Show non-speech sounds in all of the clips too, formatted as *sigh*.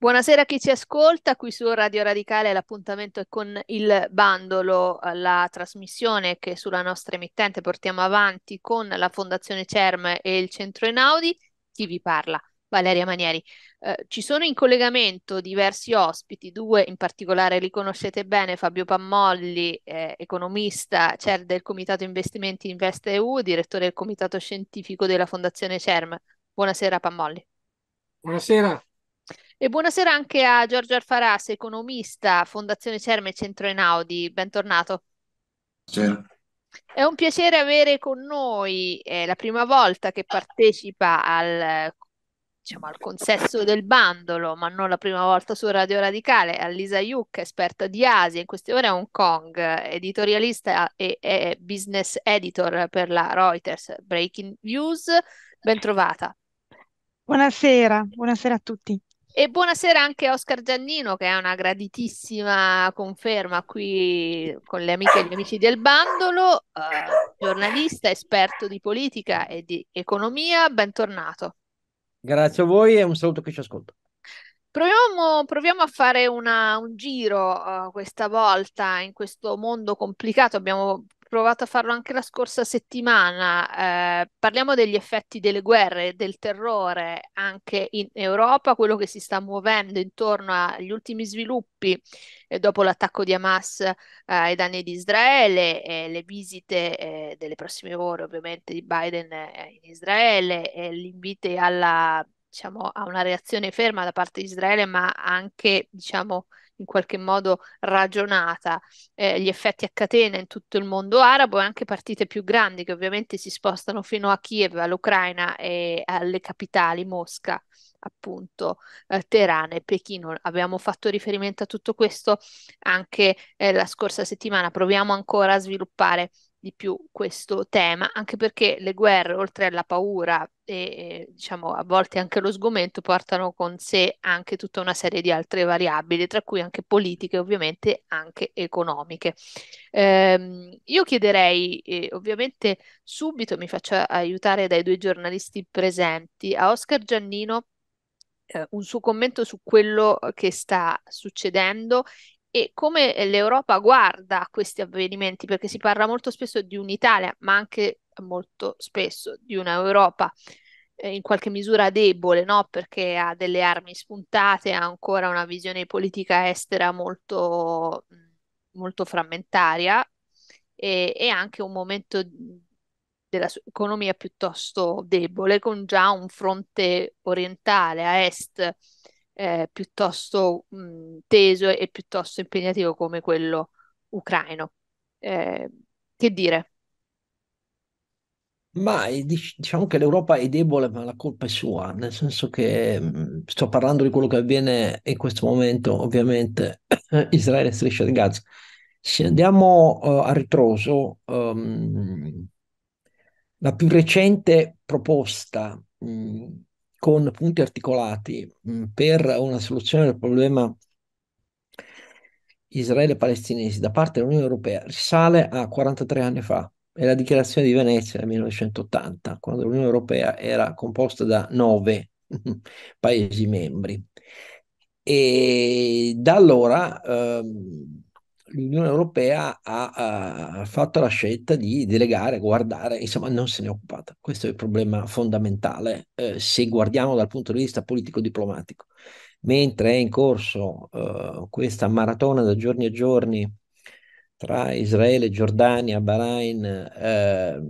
Buonasera a chi ci ascolta, qui su Radio Radicale l'appuntamento è con il Bandolo, la trasmissione che sulla nostra emittente portiamo avanti con la Fondazione CERM e il Centro Enaudi. Chi vi parla? Valeria Manieri. Eh, ci sono in collegamento diversi ospiti, due in particolare li conoscete bene, Fabio Pammolli, eh, economista, CER del Comitato Investimenti InvestEU, direttore del Comitato Scientifico della Fondazione CERM. Buonasera Pammolli. Buonasera. E buonasera anche a Giorgio Alfaras, economista, Fondazione Cerme Centro Enaudi. Bentornato. Buonasera. È un piacere avere con noi, è la prima volta che partecipa al, diciamo, al consesso del bandolo, ma non la prima volta su Radio Radicale, Alisa Lisa Yuk, esperta di Asia, in queste ore a Hong Kong, editorialista e, e business editor per la Reuters Breaking News. Bentrovata. Buonasera, buonasera a tutti. E buonasera anche a Oscar Giannino, che è una graditissima conferma qui con le amiche e gli amici del Bandolo, eh, giornalista, esperto di politica e di economia. Bentornato. Grazie a voi e un saluto a chi ci ascolta. Proviamo, proviamo, a fare una, un giro uh, questa volta in questo mondo complicato. Abbiamo provato a farlo anche la scorsa settimana, eh, parliamo degli effetti delle guerre, del terrore anche in Europa, quello che si sta muovendo intorno agli ultimi sviluppi eh, dopo l'attacco di Hamas eh, ai danni di Israele, le visite eh, delle prossime ore ovviamente di Biden eh, in Israele, l'invito alla, diciamo, a una reazione ferma da parte di Israele, ma anche diciamo, in qualche modo ragionata eh, gli effetti a catena in tutto il mondo arabo e anche partite più grandi che ovviamente si spostano fino a Kiev, all'Ucraina e alle capitali Mosca appunto eh, Teheran e Pechino. Abbiamo fatto riferimento a tutto questo anche eh, la scorsa settimana. Proviamo ancora a sviluppare di più questo tema, anche perché le guerre, oltre alla paura e diciamo a volte anche allo sgomento, portano con sé anche tutta una serie di altre variabili, tra cui anche politiche, ovviamente anche economiche. Eh, io chiederei eh, ovviamente subito, mi faccio aiutare dai due giornalisti presenti, a Oscar Giannino eh, un suo commento su quello che sta succedendo e come eh, l'Europa guarda a questi avvenimenti, perché si parla molto spesso di un'Italia, ma anche molto spesso di un'Europa eh, in qualche misura debole, no? perché ha delle armi spuntate, ha ancora una visione politica estera molto, molto frammentaria e, e anche un momento della sua economia piuttosto debole, con già un fronte orientale a est eh, piuttosto mh, teso e piuttosto impegnativo come quello ucraino. Eh, che dire? Ma è, eh, diciamo che l'Europa è debole, ma la colpa è sua, nel senso che mh, sto parlando di quello che avviene in questo momento, ovviamente, *coughs* Israele e Striscia di Gaza. Se andiamo uh, a ritroso, um, la più recente proposta mh, con punti articolati mm, per una soluzione del problema israele palestinese da parte dell'Unione Europea risale a 43 anni fa, è la dichiarazione di Venezia del 1980, quando l'Unione Europea era composta da nove *laughs* Paesi membri. E da allora ehm, l'Unione Europea ha, ha, fatto la scelta di delegare, guardare, insomma non se ne è occupata. Questo è il problema fondamentale eh, se guardiamo dal punto di vista politico-diplomatico. Mentre è in corso eh, questa maratona da giorni a giorni tra Israele, Giordania, Bahrain, eh,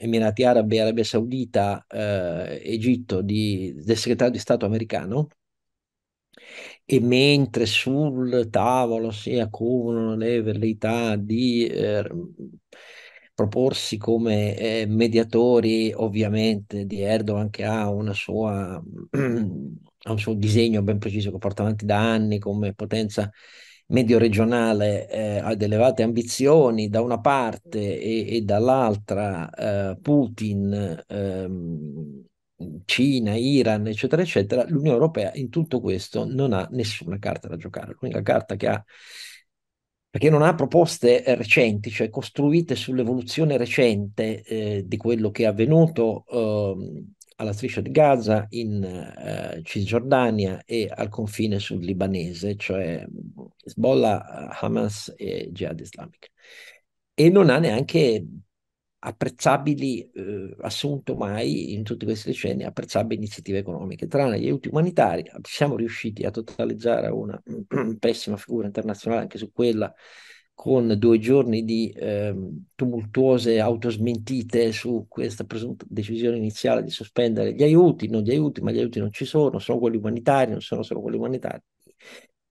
Emirati Arabi, Arabia Saudita, eh, Egitto di, del segretario di Stato americano, e mentre sul tavolo si accumulano le velleità di eh, proporsi come eh, mediatori, ovviamente di Erdogan che ha una sua, *clears throat* ha un suo disegno ben preciso che porta avanti da anni come potenza medio-regionale eh, ad elevate ambizioni da una parte e, e dall'altra eh, Putin ehm, Cina, Iran, eccetera, eccetera, l'Unione Europea in tutto questo non ha nessuna carta da giocare. L'unica carta che ha, perché non ha proposte recenti, cioè costruite sull'evoluzione recente eh, di quello che è avvenuto eh, alla striscia di Gaza, in eh, Cisgiordania e al confine sul Libanese, cioè Hezbollah, Hamas e Jihad Islamica. E non ha neanche apprezzabili, eh, assunto mai in tutti questi decenni, apprezzabili iniziative economiche. Tranne gli aiuti umanitari siamo riusciti a totalizzare una *clears throat* pessima figura internazionale anche su quella con due giorni di eh, tumultuose autosmentite su questa presunta decisione iniziale di sospendere gli aiuti, non gli aiuti, ma gli aiuti non ci sono, sono quelli umanitari, non sono solo quelli umanitari.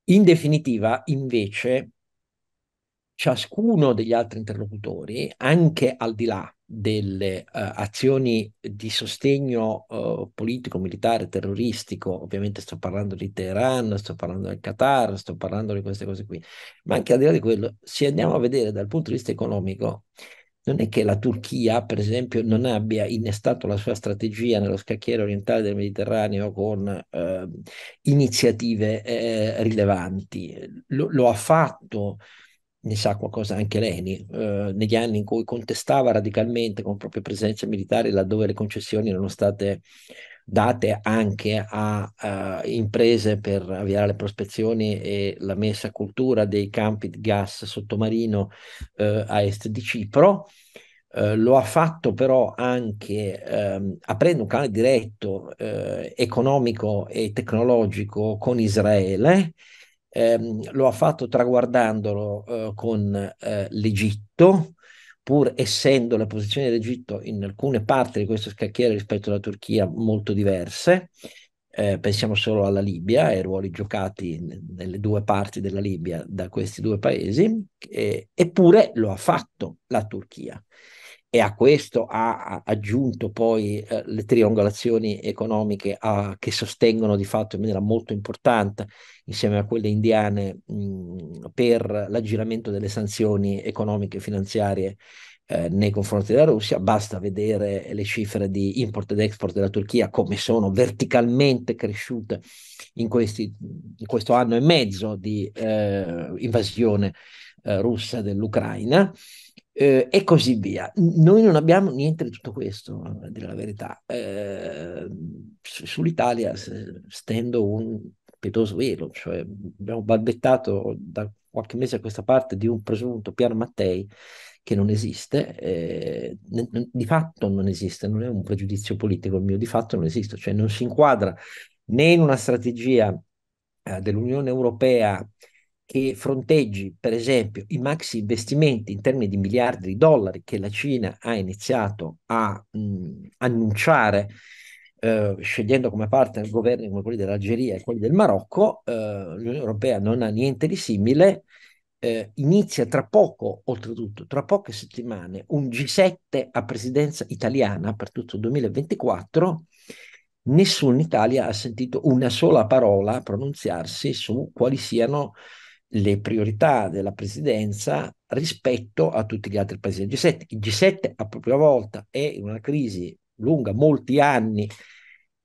In definitiva, invece, ciascuno degli altri interlocutori, anche al di là delle uh, azioni di sostegno uh, politico, militare, terroristico, ovviamente sto parlando di Teheran, sto parlando del Qatar, sto parlando di queste cose qui, ma anche al di là di quello, se andiamo a vedere dal punto di vista economico, non è che la Turchia, per esempio, non abbia innestato la sua strategia nello scacchiere orientale del Mediterraneo con eh, iniziative eh, rilevanti, lo, lo, ha fatto ne sa qualcosa anche Leni, eh, negli anni in cui contestava radicalmente con proprie presenze militari laddove le concessioni erano state date anche a, a imprese per avviare le prospezioni e la messa a cultura dei campi di gas sottomarino eh, a est di Cipro. Eh, lo ha fatto però anche ehm, aprendo un canale diretto eh, economico e tecnologico con Israele, ehm, lo ha fatto traguardandolo eh, con eh, l'Egitto, pur essendo la posizione dell'Egitto in alcune parti di questo scacchiere rispetto alla Turchia molto diverse, eh, pensiamo solo alla Libia e ai ruoli giocati nelle due parti della Libia da questi due paesi, eh, eppure lo ha fatto la Turchia e a questo ha aggiunto poi eh, le triangolazioni economiche a, che sostengono di fatto in maniera molto importante insieme a quelle indiane mh, per l'aggiramento delle sanzioni economiche e finanziarie eh, nei confronti della Russia, basta vedere le cifre di import ed export della Turchia come sono verticalmente cresciute in, questi, in questo anno e mezzo di eh, invasione eh, russa dell'Ucraina eh, e così via. Noi non abbiamo niente di tutto questo, a dire la verità. Eh, sull'Italia stendo un pietoso velo, cioè abbiamo balbettato da qualche mese a questa parte di un presunto piano Mattei che non esiste, eh, di fatto non esiste, non è un pregiudizio politico il mio, di fatto non esiste, cioè non si inquadra né in una strategia eh, dell'Unione Europea che fronteggi, per esempio, i maxi investimenti in termini di miliardi di dollari che la Cina ha iniziato a mh, annunciare eh, scegliendo come partner governo come quelli dell'Algeria e quelli del Marocco, eh, l'Unione Europea non ha niente di simile, eh, inizia tra poco, oltretutto, tra poche settimane, un G7 a presidenza italiana per tutto il 2024. Nessuno in Italia ha sentito una sola parola pronunziarsi su quali siano eh, le priorità della presidenza rispetto a tutti gli altri paesi del G7. Il G7 a propria volta è in una crisi lunga, molti anni,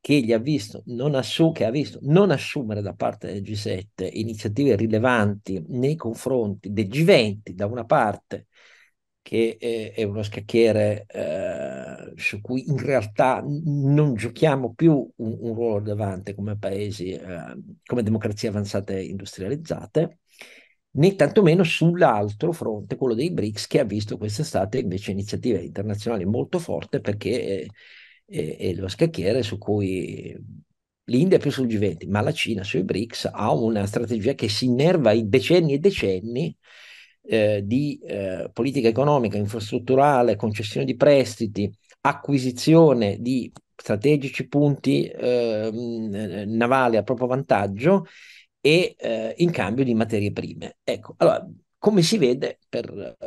che, gli ha visto, non assu- che ha visto non assumere da parte del G7 iniziative rilevanti nei confronti del G20 da una parte, che è, eh, è uno scacchiere eh, su cui in realtà non giochiamo più un, un ruolo rilevante come paesi, eh, come democrazie avanzate industrializzate, né tantomeno sull'altro fronte, quello dei BRICS, che ha visto quest'estate invece iniziative internazionali molto forti perché eh, eh, è, è, lo scacchiere su cui l'India è più sul G20, ma la Cina sui BRICS ha una strategia che si innerva in decenni e decenni eh, di eh, politica economica, infrastrutturale, concessione di prestiti, acquisizione di strategici punti eh, navali a proprio vantaggio e eh, in cambio di materie prime. Ecco, allora, come si vede per eh,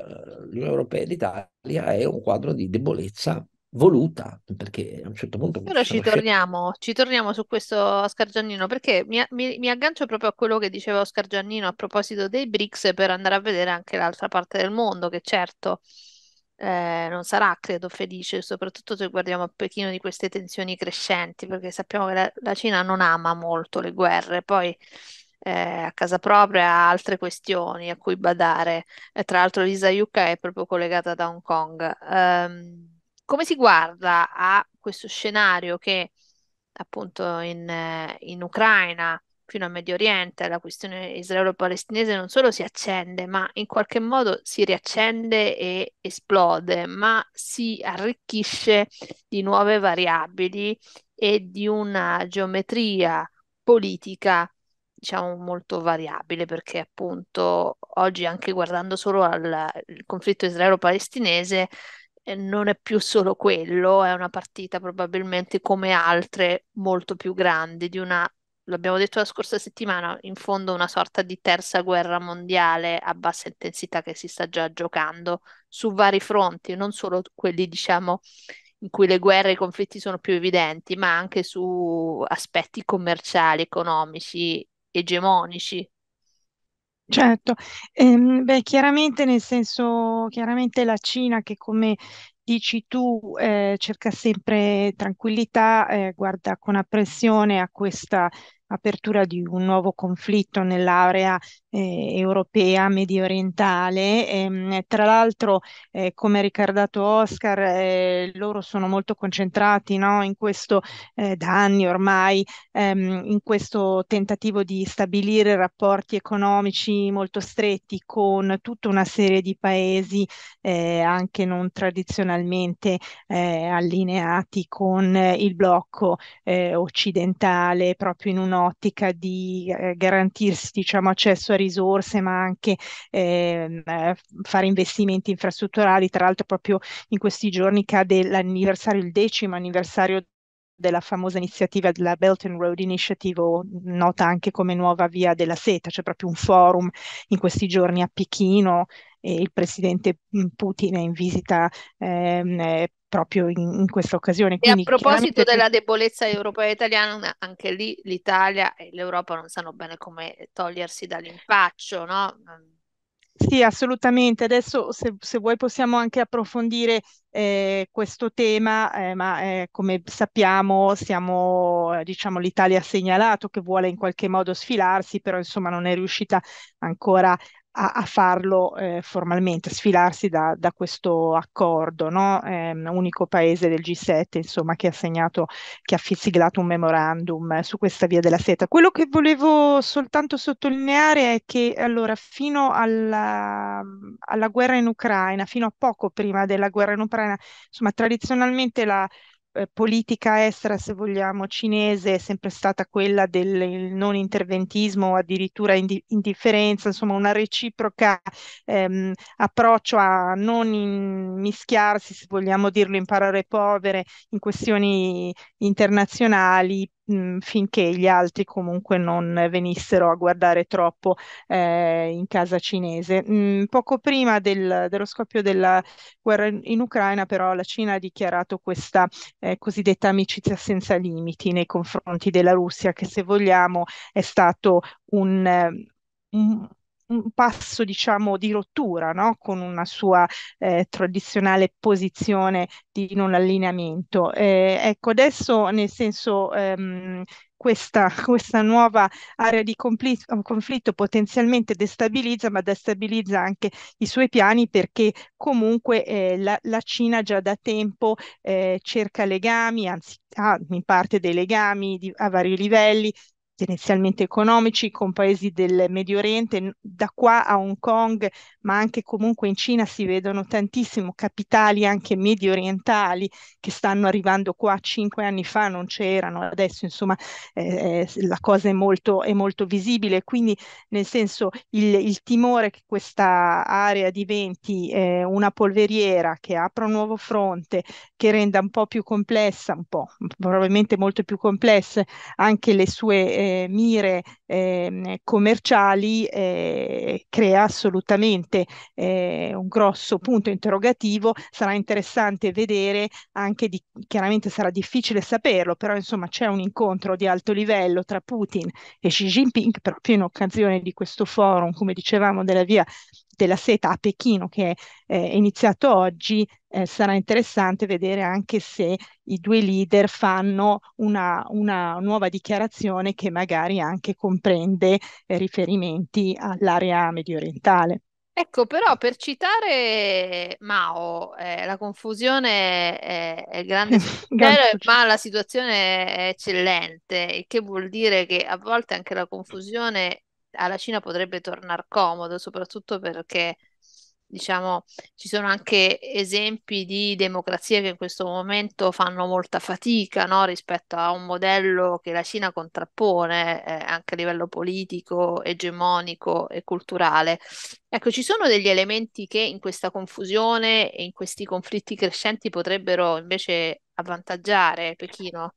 l'Unione Europea e l'Italia è un quadro di debolezza voluta, perché a un certo punto... Però ci torniamo, ci torniamo su questo Oscar Giannino, perché mi, mi, mi, aggancio proprio a quello che diceva Oscar Giannino a proposito dei BRICS per andare a vedere anche l'altra parte del mondo, che certo eh, non sarà, credo, felice, soprattutto se guardiamo a Pechino di queste tensioni crescenti, perché sappiamo che la, la Cina non ama molto le guerre, poi eh, a casa propria ha altre questioni a cui badare. Eh, tra l'altro Lisa Yucca è proprio collegata da Hong Kong. Um, come si guarda a questo scenario che appunto in, eh, in Ucraina fino a Medio Oriente, la questione israelo-palestinese non solo si accende, ma in qualche modo si riaccende e esplode, ma si arricchisce di nuove variabili e di una geometria politica diciamo molto variabile perché appunto oggi anche guardando solo al conflitto israelo-palestinese eh, non è più solo quello, è una partita probabilmente come altre molto più grandi di una l'abbiamo detto la scorsa settimana, in fondo una sorta di terza guerra mondiale a bassa intensità che si sta già giocando su vari fronti, non solo quelli, diciamo, in cui le guerre e i conflitti sono più evidenti, ma anche su aspetti commerciali, economici, egemonici. Certo, ehm, beh, chiaramente nel senso, chiaramente la Cina che come dici tu eh, cerca sempre tranquillità, eh, guarda con apprensione a questa apertura di un nuovo conflitto nell'area eh, europea medio orientale. Ehm, e, tra l'altro, eh, come ricordato Oscar, eh, loro sono molto concentrati no, in questo, eh, da anni ormai, ehm, in questo tentativo di stabilire rapporti economici molto stretti con tutta una serie di paesi eh, anche non tradizionalmente eh, allineati con il blocco occidentale, proprio in un'ottica di garantirsi diciamo, accesso a risorse, ma anche ehm, eh, fare investimenti infrastrutturali. Tra l'altro, proprio in questi giorni cade l'anniversario, il decimo anniversario della famosa iniziativa della Belt and Road Initiative, o nota anche come nuova via della seta, c'è cioè proprio un forum in questi giorni a Pechino e il presidente Putin è in visita ehm, eh, proprio in, in questa occasione. Quindi, e a proposito chiaramente... della debolezza europea e italiana, anche lì l'Italia e l'Europa non sanno bene come togliersi dall'impaccio, no? Sì, assolutamente. Adesso se, se, vuoi possiamo anche approfondire eh, questo tema, eh, ma eh, come sappiamo siamo, eh, diciamo, l'Italia ha segnalato che vuole in qualche modo sfilarsi, però insomma non è riuscita ancora a, a farlo eh, formalmente, a sfilarsi da, da questo accordo, no? eh, unico paese del G7 insomma, che ha segnato, che ha siglato un memorandum eh, su questa via della seta. Quello che volevo soltanto sottolineare è che allora, fino alla, alla guerra in Ucraina, fino a poco prima della guerra in Ucraina, insomma, tradizionalmente la, eh, politica estera, se vogliamo, cinese è sempre stata quella del non interventismo o addirittura indi- indifferenza, insomma una reciproca ehm, approccio a non in- mischiarsi, se vogliamo dirlo in parole povere, in questioni internazionali mh, finché gli altri comunque non venissero a guardare troppo eh, in casa cinese. Mh, poco prima del, dello scoppio della guerra in Ucraina, però, la Cina ha dichiarato questa eh, cosiddetta amicizia senza limiti nei confronti della Russia, che se vogliamo è stato un, eh, un un passo diciamo di rottura no? con una sua eh, tradizionale posizione di non allineamento. Eh, ecco, adesso nel senso ehm, questa, *laughs* questa, nuova area di conflitto, conflitto potenzialmente destabilizza, ma destabilizza anche i suoi piani perché comunque eh, la, la, Cina già da tempo eh, cerca legami, anzi ha in parte dei legami di, a vari livelli tendenzialmente economici con paesi del Medio Oriente, da qua a Hong Kong, ma anche comunque in Cina si vedono tantissimo capitali anche medio orientali che stanno arrivando qua cinque anni fa, non c'erano, adesso insomma eh, eh la cosa è molto, è molto, visibile, quindi nel senso il, il timore che questa area diventi eh, una polveriera, che apra un nuovo fronte, che renda un po' più complessa, un po' probabilmente molto più complesse anche le sue... Eh, eh, mire eh, commerciali eh, crea assolutamente eh, un grosso punto interrogativo. Sarà interessante vedere anche di, chiaramente sarà difficile saperlo, però insomma c'è un incontro di alto livello tra Putin e Xi Jinping proprio in occasione di questo forum, come dicevamo, della via della seta a Pechino che è, eh, iniziato oggi, eh, sarà interessante vedere anche se i due leader fanno una, una nuova dichiarazione che magari anche comprende eh, riferimenti all'area medio orientale. Ecco, però per citare Mao, eh, la confusione è, è grande, *laughs* ma la situazione è eccellente, il che vuol dire che a volte anche la confusione alla Cina potrebbe tornare comodo, soprattutto perché diciamo, ci sono anche esempi di democrazie che in questo momento fanno molta fatica no? rispetto a un modello che la Cina contrappone eh, anche a livello politico, egemonico e culturale. Ecco, ci sono degli elementi che in questa confusione e in questi conflitti crescenti potrebbero invece avvantaggiare Pechino?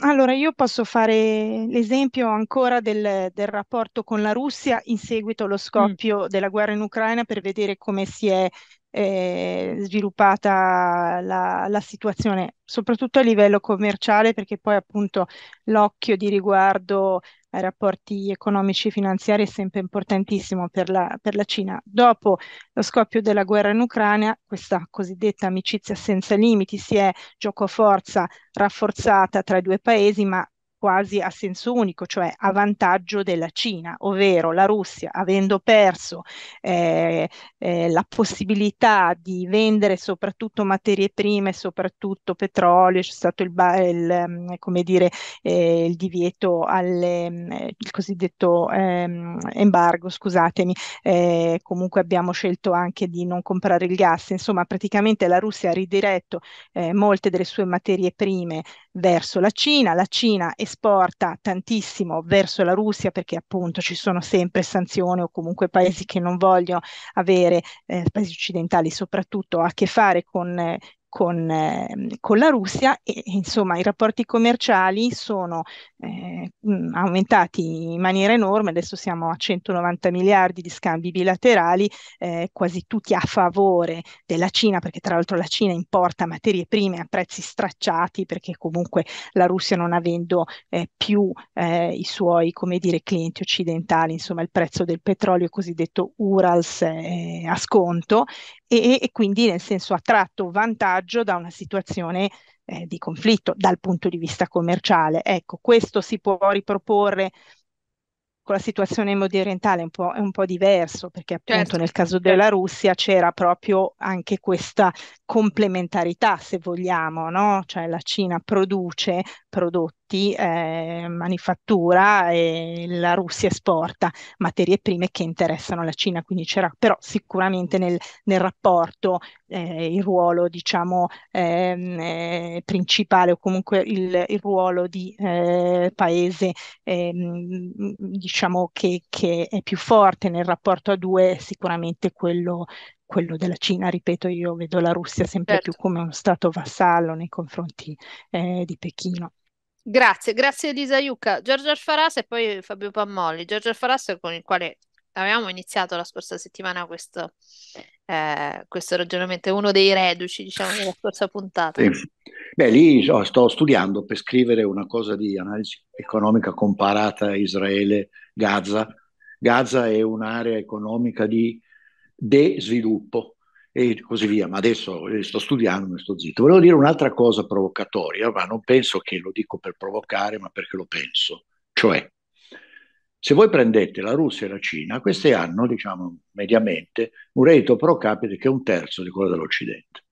Allora, io posso fare l'esempio ancora del, del rapporto con la Russia in seguito allo Mh. Mm. scoppio della guerra in Ucraina per vedere come si è eh, sviluppata la, la situazione, soprattutto a livello commerciale, perché poi appunto l'occhio di riguardo ai rapporti economici e finanziari è sempre importantissimo per la, per la Cina. Dopo lo scoppio della guerra in Ucraina, questa cosiddetta amicizia senza limiti si è gioco forza rafforzata tra i due paesi, ma quasi a senso unico, cioè a vantaggio della Cina, ovvero la Russia, avendo perso eh, eh, la possibilità di vendere soprattutto materie prime, soprattutto petrolio, c'è stato il, il ehm, come dire, eh, il divieto al eh, il cosiddetto ehm, embargo, scusatemi, eh, comunque abbiamo scelto anche di non comprare il gas, insomma praticamente la Russia ha ridiretto eh, molte delle sue materie prime verso la Cina, la Cina esporta tantissimo verso la Russia perché appunto ci sono sempre sanzioni o comunque paesi che non vogliono avere, eh, paesi occidentali soprattutto, a che fare con eh, con, eh, con la Russia e insomma i rapporti commerciali sono eh, mm, aumentati in maniera enorme, adesso siamo a 190 miliardi di scambi bilaterali, eh, quasi tutti a favore della Cina perché tra l'altro la Cina importa materie prime a prezzi stracciati perché comunque la Russia non avendo eh, più eh, i suoi come dire, clienti occidentali, insomma il prezzo del petrolio cosiddetto Urals eh, a sconto e, e quindi nel senso ha tratto vantaggio vantaggio da una situazione eh, di conflitto dal punto di vista commerciale. Ecco, questo si può riproporre con la situazione mediorientale un po', è un po' diverso perché appunto certo. nel caso della certo. Russia c'era proprio anche questa complementarità se vogliamo, no? cioè la Cina produce prodotti ti eh, manifattura e la Russia esporta materie prime che interessano la Cina, quindi c'era però sicuramente nel, nel rapporto eh, il ruolo diciamo ehm, eh, principale o comunque il, il ruolo di eh, paese ehm, diciamo che, che è più forte nel rapporto a due è sicuramente quello quello della Cina, ripeto, io vedo la Russia sempre certo. più come uno stato vassallo nei confronti eh, di Pechino. Grazie, grazie Elisa Iucca. Giorgio Alfaras e poi Fabio Pammolli. Giorgio Alfaras con il quale avevamo iniziato la scorsa settimana questo, eh, questo ragionamento, è uno dei reduci diciamo, della scorsa puntata. Sì. Beh, lì sto studiando per scrivere una cosa di analisi economica comparata Israele-Gaza. Gaza è un'area economica di de-sviluppo, e così via, ma adesso eh, sto studiando, mi sto zitto. Volevo dire un'altra cosa provocatoria, ma non penso che lo dico per provocare, ma perché lo penso. Cioè, se voi prendete la Russia e la Cina, queste hanno, diciamo, mediamente un reddito pro capite che è un terzo di quello dell'Occidente.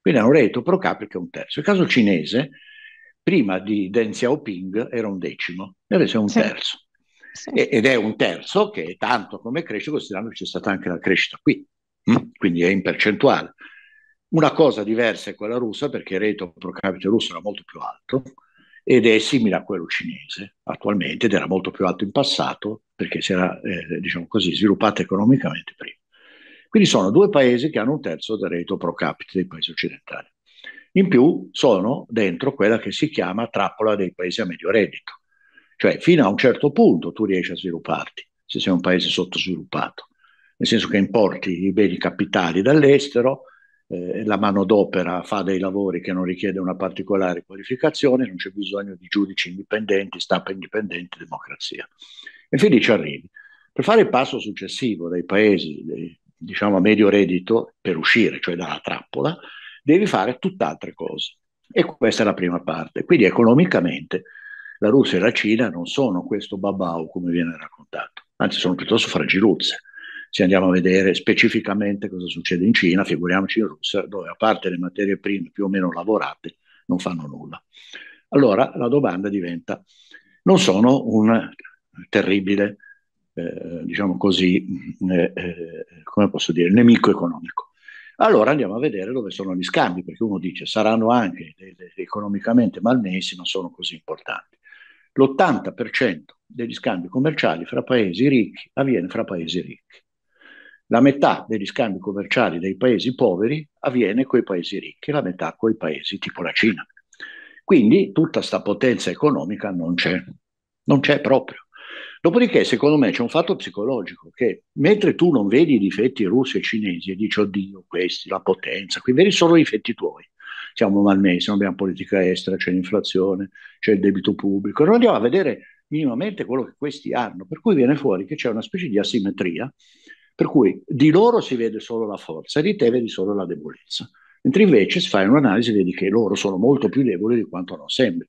Quindi hanno un reddito pro capite che è un terzo. Il caso cinese, prima di Deng Xiaoping, era un decimo, adesso è un sì. terzo. Sì. Ed è un terzo che è tanto come cresce, considerando che c'è stata anche la crescita qui. Mm? quindi è in percentuale. Una cosa diversa è quella russa perché il reddito pro capite russo era molto più alto ed è simile a quello cinese attualmente ed era molto più alto in passato perché si era, eh, diciamo così, sviluppata economicamente prima. Quindi sono due paesi che hanno un terzo del reddito pro capite dei paesi occidentali. In più sono dentro quella che si chiama trappola dei paesi a medio reddito, cioè fino a un certo punto tu riesci a svilupparti se sei un paese sottosviluppato nel senso che importi i beni capitali dall'estero, eh, la manodopera fa dei lavori che non richiede una particolare qualificazione, non c'è bisogno di giudici indipendenti, stampa indipendente, democrazia. E fin ci arrivi. Per fare il passo successivo dai paesi dei, diciamo, a medio reddito, per uscire, cioè dalla trappola, devi fare tutt'altre cose. E questa è la prima parte. Quindi economicamente la Russia e la Cina non sono questo babau come viene raccontato, anzi sono piuttosto fragiluzze se andiamo a vedere specificamente cosa succede in Cina, figuriamoci in Russia, dove a parte le materie prime più o meno lavorate non fanno nulla. Allora la domanda diventa, non sono un terribile, eh, diciamo così, eh, eh, come posso dire, nemico economico. Allora andiamo a vedere dove sono gli scambi, perché uno dice saranno anche delle, economicamente malmessi, non sono così importanti. L'80% degli scambi commerciali fra paesi ricchi avviene fra paesi ricchi. La metà degli scambi commerciali dei paesi poveri avviene con i paesi ricchi, la metà con i paesi tipo la Cina. Quindi tutta questa potenza economica non c'è, non c'è proprio. Dopodiché, secondo me, c'è un fatto psicologico che mentre tu non vedi i difetti russi e cinesi e dici, oddio, questi, la potenza, qui vedi solo i difetti tuoi. Siamo malmessi, non abbiamo politica estera, c'è l'inflazione, c'è il debito pubblico. Non andiamo a vedere minimamente quello che questi hanno, per cui viene fuori che c'è una specie di asimmetria per cui di loro si vede solo la forza di te vedi solo la debolezza. Mentre invece se fai un'analisi vedi che loro sono molto più deboli di quanto non sembri.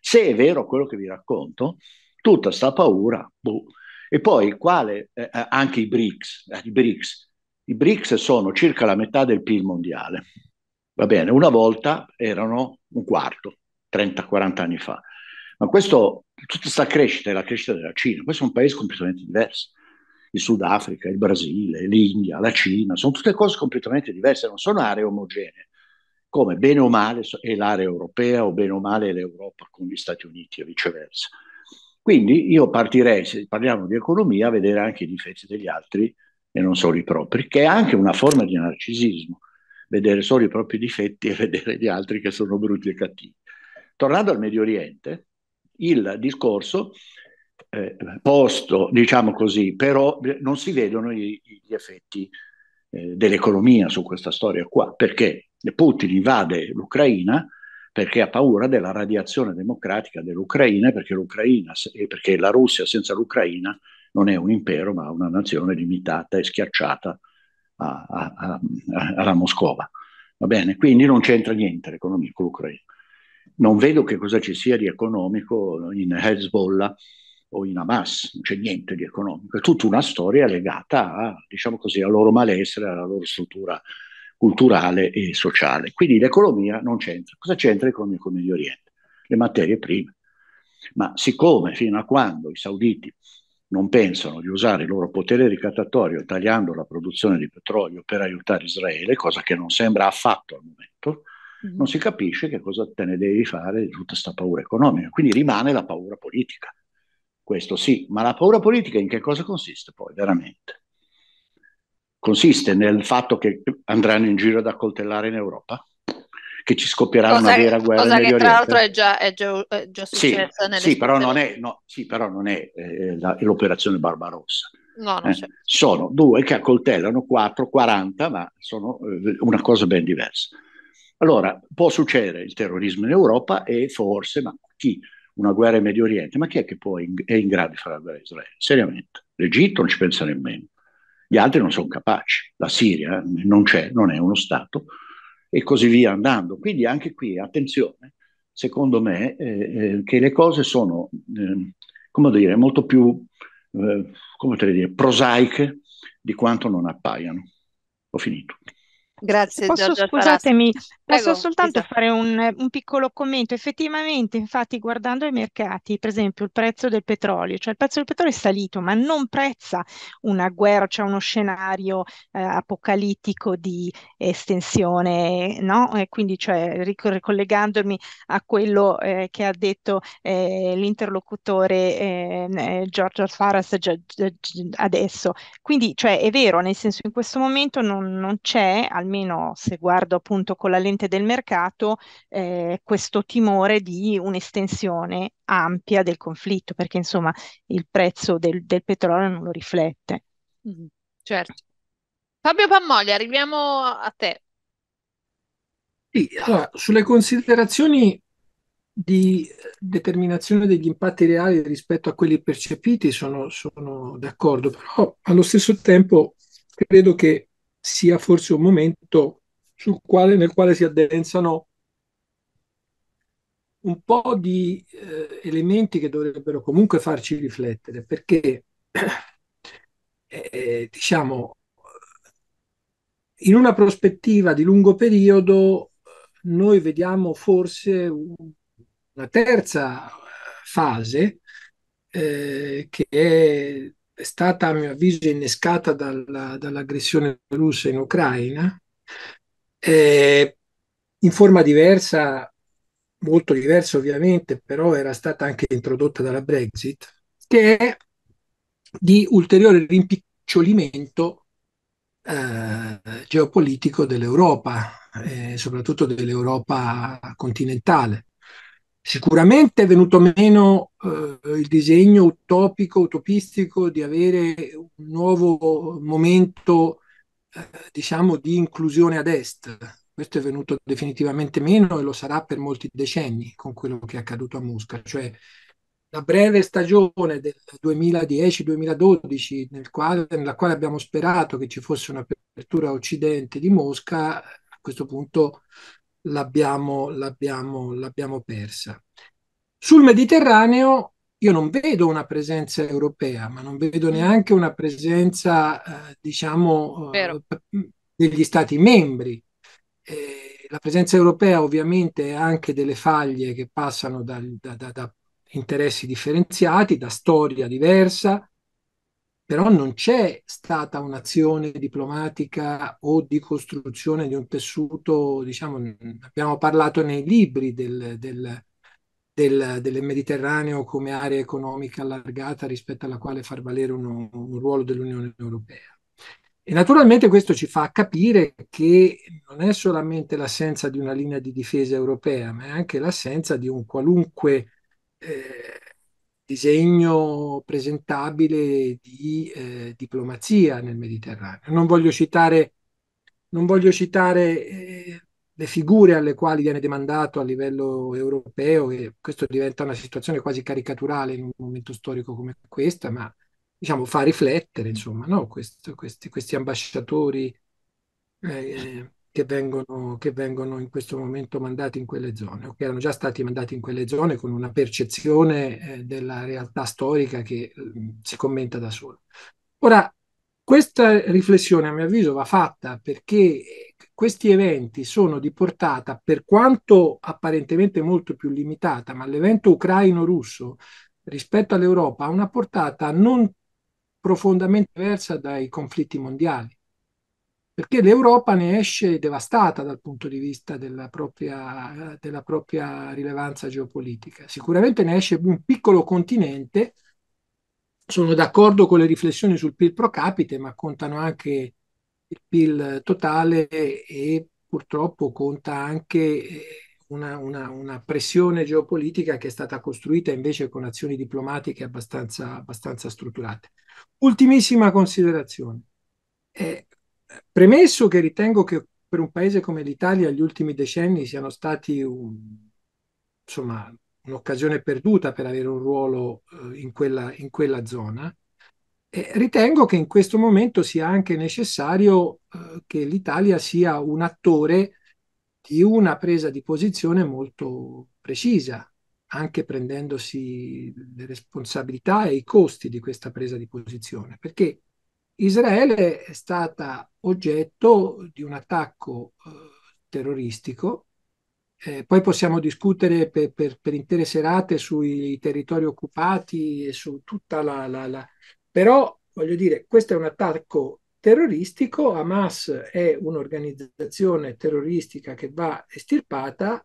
Se è vero quello che vi racconto, tutta sta paura. Boh. E poi quale, eh, eh anche i BRICS, eh, i BRICS, i BRICS sono circa la metà del PIL mondiale. Va bene, una volta erano un quarto, 30-40 anni fa. Ma questo, tutta questa crescita è la crescita della Cina, questo è un paese completamente diverso il Sudafrica, il Brasile, l'India, la Cina, sono tutte cose completamente diverse, non sono aree omogenee, come bene o male è l'area europea o bene o male è l'Europa con gli Stati Uniti e viceversa. Quindi io partirei, se parliamo di economia, a vedere anche i difetti degli altri e non solo i propri, che è anche una forma di narcisismo, vedere solo i propri difetti e *laughs* vedere gli altri che sono brutti e cattivi. Tornando al Medio Oriente, il discorso eh, posto, diciamo così, però eh, non si vedono gli, gli effetti eh, dell'economia su questa storia qua, perché Putin invade l'Ucraina perché ha paura della radiazione democratica dell'Ucraina, perché, l'Ucraina, perché la Russia senza l'Ucraina non è un impero, ma una nazione limitata e schiacciata a, a, a, alla Moscova. Va bene? Quindi non c'entra niente l'economia con l'Ucraina. Non vedo che cosa ci sia di economico in Hezbollah o in Hamas, non c'è niente di economico, è tutta una storia legata a, diciamo così, al loro malessere, alla loro struttura culturale e sociale. Quindi l'economia non c'entra. Cosa c'entra l'economia con Medio Oriente? Le materie prime. Ma siccome fino a quando i sauditi non pensano di usare il loro potere ricattatorio tagliando la produzione di petrolio per aiutare Israele, cosa che non sembra affatto al momento, mm-hmm. non si capisce che cosa te ne devi fare di tutta questa paura economica. Quindi rimane la paura politica. Questo sì, ma la paura politica in che cosa consiste poi veramente? Consiste nel fatto che andranno in giro ad accoltellare in Europa? Che ci scoppierà cosa una vera guerra cosa che Oriente? tra l'altro è già, è già, è già successa sì, sì, però non è, no, sì, però non è eh, la, l'operazione Barbarossa. No, eh, sono due che accoltellano 4, 40, ma sono eh, una cosa ben diversa. Allora, può succedere il terrorismo in Europa e forse, ma chi una guerra in Medio Oriente, ma chi è che poi è in grado di fare la guerra a Israele? Seriamente. L'Egitto non ci pensa nemmeno. Gli altri non sono capaci. La Siria eh, non c'è, non è uno Stato e così via andando. Quindi anche qui, attenzione, secondo me, eh, eh, che le cose sono, eh, come dire, molto più, eh, come dire, prosaiche di quanto non appaiano. Ho finito. Grazie, posso, Giorgia Scusatemi, Tarasco. posso soltanto esatto. fare un, un, piccolo commento. Effettivamente, infatti, guardando i mercati, per esempio, il prezzo del petrolio, cioè il prezzo del petrolio è salito, ma non prezza una guerra, cioè uno scenario eh, apocalittico di estensione, no? E quindi, cioè, ricollegandomi a quello eh, che ha detto eh, l'interlocutore ehm, eh, Giorgio Alfaras adesso. Quindi, cioè, è vero, nel senso, in questo momento non, non c'è, almeno almeno se guardo appunto con la lente del mercato, eh, questo timore di un'estensione ampia del conflitto, perché insomma il prezzo del, del petrolio non lo riflette. Mm, certo. Fabio Pammoglia, arriviamo a te. Sì, allora, sulle considerazioni di determinazione degli impatti reali rispetto a quelli percepiti sono, sono d'accordo, però allo stesso tempo credo che sia forse un momento quale, nel quale si addensano un po' di eh, elementi che dovrebbero comunque farci riflettere, perché *clears throat* eh, eh, diciamo in una prospettiva di lungo periodo noi vediamo forse una terza fase eh, che è è stata a mio avviso innescata dalla, dall'aggressione russa in Ucraina, eh, in forma diversa, molto diversa ovviamente, però era stata anche introdotta dalla Brexit, che è di ulteriore rimpicciolimento eh, geopolitico dell'Europa, eh, soprattutto dell'Europa continentale. Sicuramente è venuto meno eh, il disegno utopico, utopistico di avere un nuovo momento, eh, diciamo, di inclusione ad est. Questo è venuto definitivamente meno e lo sarà per molti decenni con quello che è accaduto a Mosca. Cioè, la breve stagione del 2010-2012, nel nella quale abbiamo sperato che ci fosse un'apertura a occidente di Mosca, a questo punto l'abbiamo, l'abbiamo, l'abbiamo persa. Sul Mediterraneo io non vedo una presenza europea, ma non vedo mm. neanche una presenza, eh, diciamo, eh, degli Stati membri. Eh, la presenza europea ovviamente è anche delle faglie che passano da, da, da, da interessi differenziati, da storia diversa, però non c'è stata un'azione diplomatica o di costruzione di un tessuto, diciamo, abbiamo parlato nei libri del, del, del, del Mediterraneo come area economica allargata rispetto alla quale far valere uno, un ruolo dell'Unione Europea. E naturalmente questo ci fa capire che non è solamente l'assenza di una linea di difesa europea, ma è anche l'assenza di un qualunque... Eh, disegno presentabile di eh, diplomazia nel Mediterraneo. Non voglio citare, non voglio citare eh, le figure alle quali viene demandato a livello europeo, e questo diventa una situazione quasi caricaturale in un momento storico come questo, ma diciamo, fa riflettere, insomma, no? questo, questi, questi, ambasciatori eh, che vengono, che vengono, in questo momento mandati in quelle zone, o che erano già stati mandati in quelle zone con una percezione eh, della realtà storica che eh, si commenta da sola. Ora, questa riflessione a mio avviso va fatta perché eh, questi eventi sono di portata, per quanto apparentemente molto più limitata, ma l'evento ucraino-russo rispetto all'Europa ha una portata non profondamente diversa dai conflitti mondiali perché l'Europa ne esce devastata dal punto di vista della propria, della propria rilevanza geopolitica. Sicuramente ne esce un piccolo continente, sono d'accordo con le riflessioni sul PIL pro capite, ma contano anche il PIL totale e purtroppo conta anche eh, una, una, una pressione geopolitica che è stata costruita invece con azioni diplomatiche abbastanza, abbastanza strutturate. Ultimissima considerazione. Eh, Premesso che ritengo che per un paese come l'Italia gli ultimi decenni siano stati un, insomma, un'occasione perduta per avere un ruolo eh, in, quella, in, quella, zona, eh, ritengo che in questo momento sia anche necessario eh, che l'Italia sia un attore di una presa di posizione molto precisa, anche prendendosi le responsabilità e i costi di questa presa di posizione, perché Israele è stata oggetto di un attacco eh, terroristico. Eh, poi possiamo discutere per, per, per, intere serate sui territori occupati e su tutta la, la, la... Però, voglio dire, questo è un attacco terroristico. Hamas è un'organizzazione terroristica che va estirpata.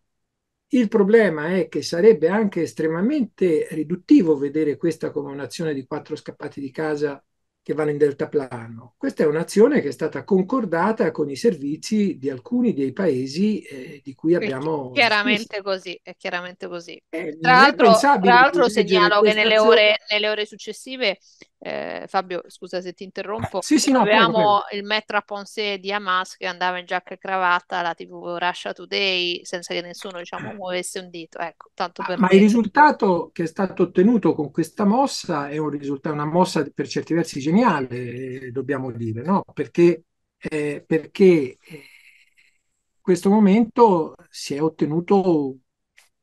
Il problema è che sarebbe anche estremamente riduttivo vedere questa come un'azione di quattro scappati di casa che vanno in deltaplano. Questa è un'azione che è stata concordata con i servizi di alcuni dei paesi eh, di cui abbiamo... Chiaramente così, è chiaramente così. Eh, tra, l'altro, tra l'altro segnalo che nelle ore, nelle ore successive eh, Fabio, scusa se ti interrompo. Sì, sì, no, Avevamo prego, prego. il metra Ponce di Hamas che andava in giacca e cravatta alla TV Russia Today senza che nessuno diciamo, muovesse un dito. Ecco, tanto per Ma me. il risultato che è stato ottenuto con questa mossa è un risultato, una mossa per certi versi geniale, eh, dobbiamo dire, no? perché, eh, perché eh, in questo momento si è ottenuto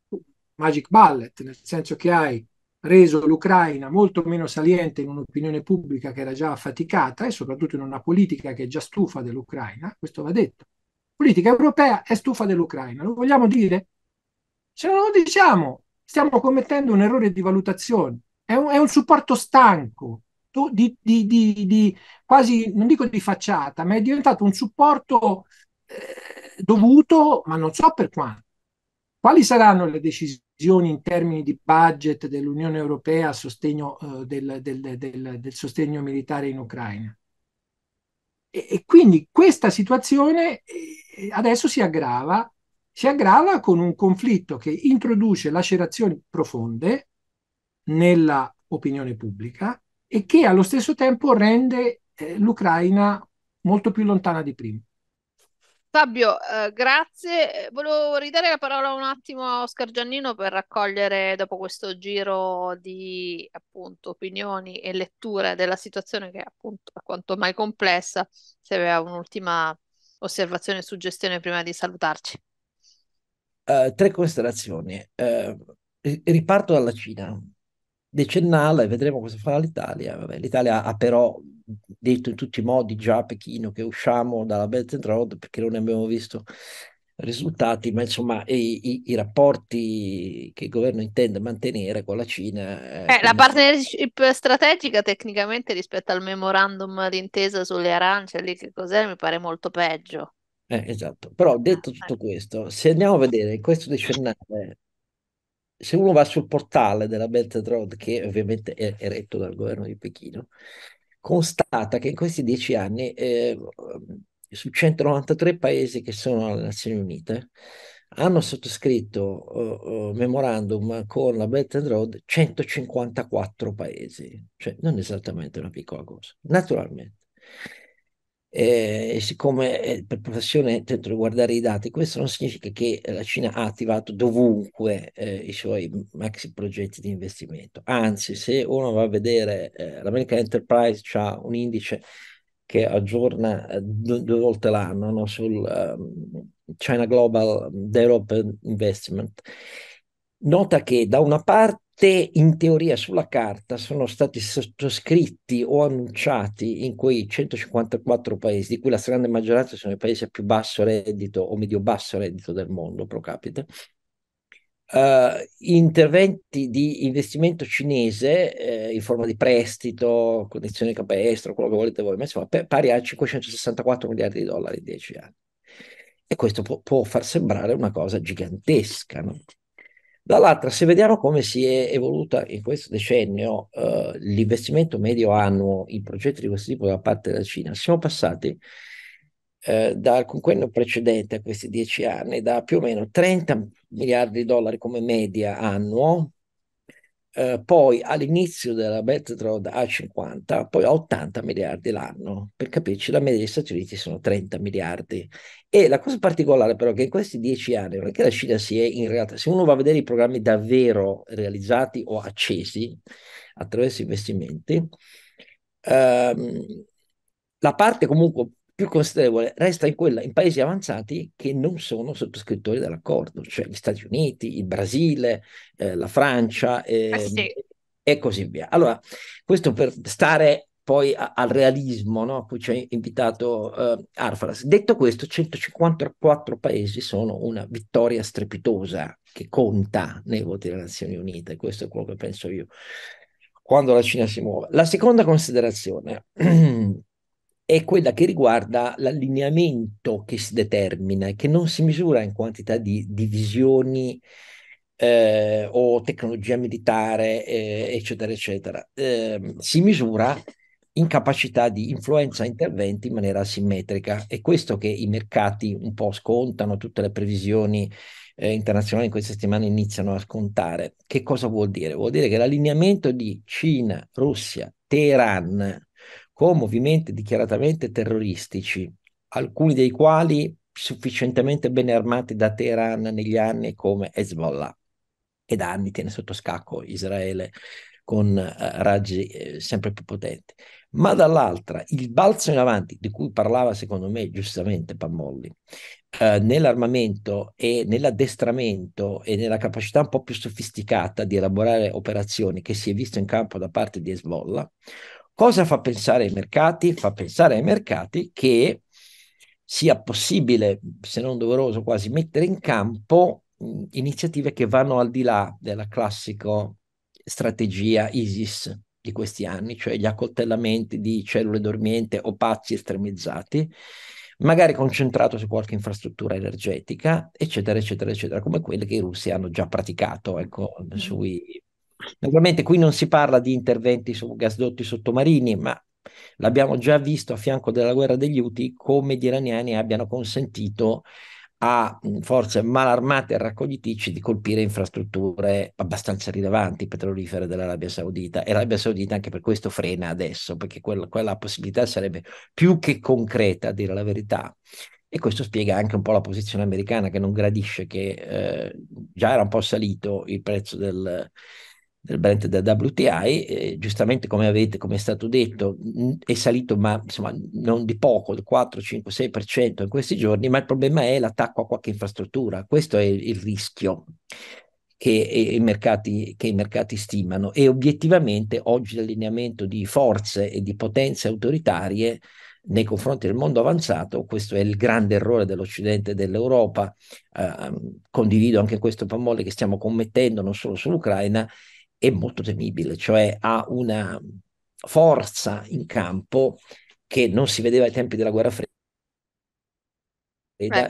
un magic ballet, nel senso che hai reso l'Ucraina molto meno saliente in un'opinione pubblica che era già affaticata e soprattutto in una politica che è già stufa dell'Ucraina, questo va detto. La politica europea è stufa dell'Ucraina, lo vogliamo dire? Se non lo diciamo, stiamo commettendo un errore di valutazione, è un, è un supporto stanco, di, di, di, di, quasi, non dico di facciata, ma è diventato un supporto eh, dovuto, ma non so per quanto. Quali saranno le decisioni? decisioni in termini di budget dell'Unione Europea a sostegno eh, del, del, del, del, sostegno militare in Ucraina. E, e quindi questa situazione eh, adesso si aggrava, si aggrava con un conflitto che introduce lacerazioni profonde nella opinione pubblica e che allo stesso tempo rende eh, l'Ucraina molto più lontana di prima. Fabio, eh, grazie. Volevo ridare la parola un attimo a Oscar Giannino per raccogliere dopo questo giro di appunto, opinioni e letture della situazione che appunto è quanto mai complessa, se aveva un'ultima osservazione e suggestione prima di salutarci. Uh, tre considerazioni. Uh, riparto dalla Cina decennale, vedremo cosa farà l'Italia. Vabbè, L'Italia ha però detto in tutti i modi già a Pechino che usciamo dalla Belt and Road perché non ne abbiamo visto risultati, ma insomma i, i, i, rapporti che il governo intende mantenere con la Cina. Eh, eh, la partnership strategica tecnicamente rispetto al memorandum d'intesa sulle arance, lì che cos'è, mi pare molto peggio. Eh, esatto, però detto ah, tutto ecco. questo, se andiamo a vedere questo decennale, se uno va sul portale della Belt and Road, che ovviamente è retto dal governo di Pechino, constata che in questi dieci anni eh, su 193 paesi che sono alle Nazioni Unite hanno sottoscritto uh, memorandum con la Belt and Road 154 paesi, cioè non esattamente una piccola cosa, naturalmente eh, siccome eh, per professione tento di guardare i dati, questo non significa che la Cina ha attivato dovunque eh, i suoi maxi progetti di investimento. Anzi, se uno va a vedere eh, l'American Enterprise ha un indice che aggiorna eh, due, due volte l'anno no? sul um, China Global mm, Development Investment. Nota che da una parte te in teoria sulla carta sono stati sottoscritti o annunciati in quei 154 paesi, di cui la stragrande maggioranza sono i paesi a più basso reddito o medio-basso reddito del mondo pro capite. Uh, interventi di investimento cinese eh, in forma di prestito, condizioni capestro, quello che volete voi, ma insomma per, pari a 564 miliardi di dollari in 10 anni. E questo può, può far sembrare una cosa gigantesca, no? Dall'altra, se vediamo come si è evoluta in questo decennio eh, l'investimento medio annuo in progetti di questo tipo da parte della Cina, siamo passati eh, dal quinquennio precedente a questi dieci anni da più o meno 30 miliardi di dollari come media annuo eh, poi all'inizio della Belt Road a 50, poi a 80 miliardi l'anno. Per capirci, la media degli Stati Uniti sono 30 miliardi. E la cosa particolare però è che in questi dieci anni non è che la Cina si è in realtà, se uno va a vedere i programmi davvero realizzati o accesi attraverso investimenti, ehm, la parte comunque più considerevole resta in quella in paesi avanzati che non sono sottoscrittori dell'accordo, cioè gli Stati Uniti, il Brasile, eh, la Francia eh, eh sì. e così via. Allora, questo per stare poi a, al realismo no? a cui ci ha invitato eh, Arfalas. Detto questo, 154 paesi sono una vittoria strepitosa che conta nei voti delle Nazioni Unite, questo è quello che penso io, quando la Cina si muove. La seconda considerazione. *clears throat* è quella che riguarda l'allineamento che si determina e che non si misura in quantità di divisioni eh, o tecnologia militare, eh, eccetera, eccetera. Eh, si misura in capacità di influenza interventi in maniera asimmetrica. È questo che i mercati un po' scontano, tutte le previsioni eh, internazionali in queste settimane iniziano a scontare. Che cosa vuol dire? Vuol dire che l'allineamento di Cina, Russia, Teheran, con movimenti dichiaratamente terroristici, alcuni dei quali sufficientemente bene armati da Teheran negli anni come Hezbollah, che da anni tiene sotto scacco Israele con eh, raggi eh, sempre più potenti. Ma dall'altra, il balzo in avanti, di cui parlava secondo me giustamente Pammolli, eh, nell'armamento e nell'addestramento e nella capacità un po' più sofisticata di elaborare operazioni che si è visto in campo da parte di Hezbollah, Cosa fa pensare ai mercati? Fa pensare ai mercati che sia possibile, se non doveroso quasi, mettere in campo iniziative che vanno al di là della classica strategia ISIS di questi anni, cioè gli accoltellamenti di cellule dormiente o pazzi estremizzati, magari concentrato su qualche infrastruttura energetica, eccetera, eccetera, eccetera, come quelle che i russi hanno già praticato ecco, mm. sui Naturalmente qui non si parla di interventi su gasdotti sottomarini, ma l'abbiamo già visto a fianco della guerra degli Uti come gli iraniani abbiano consentito a forze malarmate e raccoglitrici di colpire infrastrutture abbastanza rilevanti petrolifere dell'Arabia Saudita e l'Arabia Saudita anche per questo frena adesso perché quella, quella possibilità sarebbe più che concreta a dire la verità e questo spiega anche un po' la posizione americana che non gradisce che eh, già era un po' salito il prezzo del, del Brent da WTI, eh, giustamente come avete, come è stato detto, mh, è salito, ma insomma non di poco, del 4, 5, 6% in questi giorni, ma il problema è l'attacco a qualche infrastruttura, questo è il, rischio che i, mercati, che i mercati stimano e obiettivamente oggi l'allineamento di forze e di potenze autoritarie nei confronti del mondo avanzato, questo è il grande errore dell'Occidente e dell'Europa, eh, condivido anche questo Pammolle che stiamo commettendo non solo sull'Ucraina, è molto temibile, cioè ha una forza in campo che non si vedeva ai tempi della guerra fredda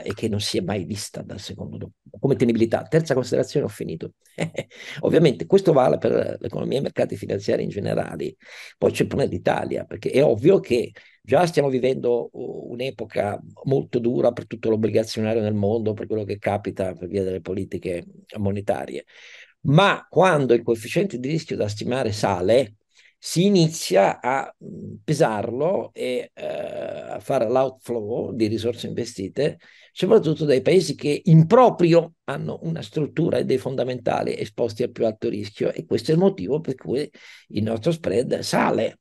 ecco. e che non si è mai vista dal secondo dopo, come temibilità. Terza considerazione, ho finito. *laughs* Ovviamente questo vale per l'economia e i mercati finanziari in generale, poi c'è il problema d'Italia, perché è ovvio che già stiamo vivendo un'epoca molto dura per tutto l'obbligazionario nel mondo, per quello che capita per via delle politiche monetarie ma quando il coefficiente di rischio da stimare sale, si inizia a mm, pesarlo e eh, a fare l'outflow di risorse investite, soprattutto dai paesi che in proprio hanno una struttura e dei fondamentali esposti a più alto rischio e questo è il motivo per cui il nostro spread sale,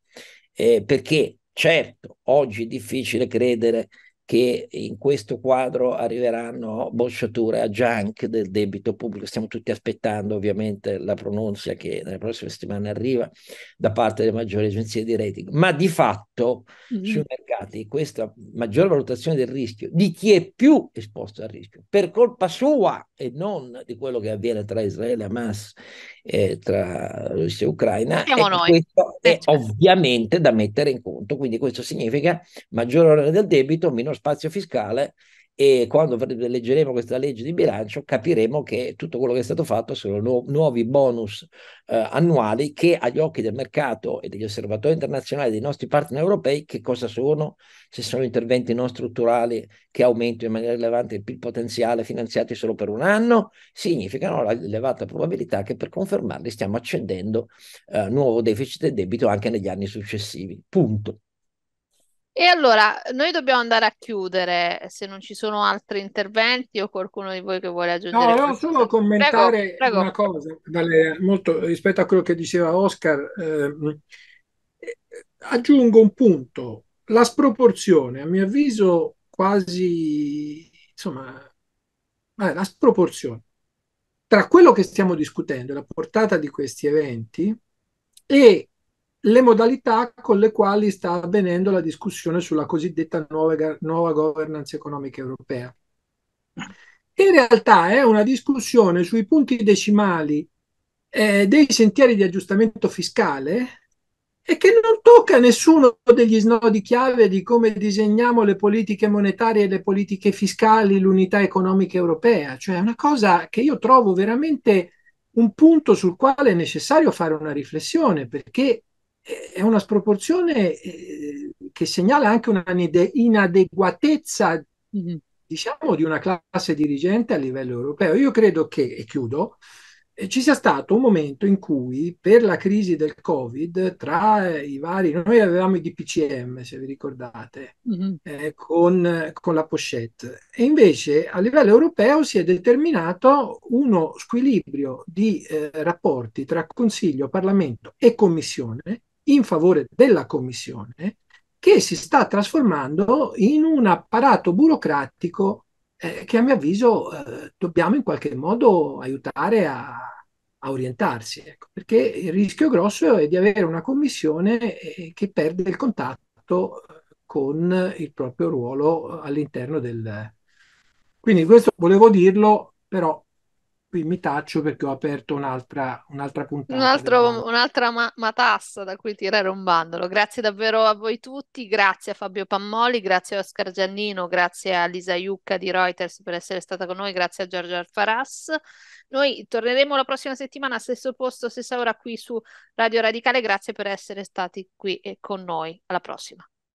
eh, perché certo oggi è difficile credere che in questo quadro arriveranno bocciature a junk del debito pubblico. Stiamo tutti aspettando ovviamente la pronuncia che nelle prossime settimane arriva da parte delle maggiori agenzie di rating, ma di fatto mm-hmm. sui mercati questa maggiore valutazione del rischio di chi è più esposto al rischio per colpa sua e non di quello che avviene tra Israele e Hamas eh, tra Russia e Ucraina. Siamo e ecco, noi. Questo è ovviamente da mettere in conto, quindi questo significa maggiore ore del debito, minor spazio fiscale e quando leggeremo questa legge di bilancio capiremo che tutto quello che è stato fatto sono nu- nuovi bonus eh, annuali che agli occhi del mercato e degli osservatori internazionali dei nostri partner europei che cosa sono? Se sono interventi non strutturali che aumentano in maniera rilevante il PIL potenziale finanziati solo per un anno, significano la elevata probabilità che per confermarli stiamo accendendo eh, nuovo deficit e debito anche negli anni successivi. Punto. E allora, noi dobbiamo andare a chiudere, se non ci sono altri interventi o qualcuno di voi che vuole aggiungere. No, volevo solo commentare prego, prego. una cosa, Valeria, molto, rispetto a quello che diceva Oscar, eh, aggiungo un punto, la sproporzione, a mio avviso, quasi, insomma, eh, la sproporzione tra quello che stiamo discutendo la portata di questi eventi e le modalità con le quali sta avvenendo la discussione sulla cosiddetta nuova, nuova governance economica europea. In realtà è eh, una discussione sui punti decimali eh, dei sentieri di aggiustamento fiscale e che non tocca nessuno degli snodi chiave di come disegniamo le politiche monetarie e le politiche fiscali, l'unità economica europea. Cioè è una cosa che io trovo veramente un punto sul quale è necessario fare una riflessione perché è una sproporzione eh, che segnala anche una inadeguatezza, mm, diciamo, di una classe dirigente a livello europeo. Io credo che, e chiudo, eh, ci sia stato un momento in cui per la crisi del Covid, tra eh, i vari, noi avevamo i DPCM, se vi ricordate, mm-hmm. eh, con, con, la pochette, e invece a livello europeo si è determinato uno squilibrio di eh, rapporti tra Consiglio, Parlamento e Commissione in favore della Commissione che si sta trasformando in un apparato burocratico eh, che a mio avviso eh, dobbiamo in qualche modo aiutare a, a orientarsi, ecco, perché il rischio grosso è di avere una Commissione eh, che perde il contatto eh, con il proprio ruolo all'interno del... Quindi questo volevo dirlo, però qui mi taccio perché ho aperto un'altra, un'altra puntata. Un altro, un'altra ma- matassa da cui tirare un bandolo. Grazie davvero a voi tutti, grazie a Fabio Pammoli, grazie a Oscar Giannino, grazie a Lisa Iucca di Reuters per essere stata con noi, grazie a Giorgio Alfaras. Noi torneremo la prossima settimana, stesso posto, stessa ora qui su Radio Radicale. Grazie per essere stati qui con noi. Alla prossima.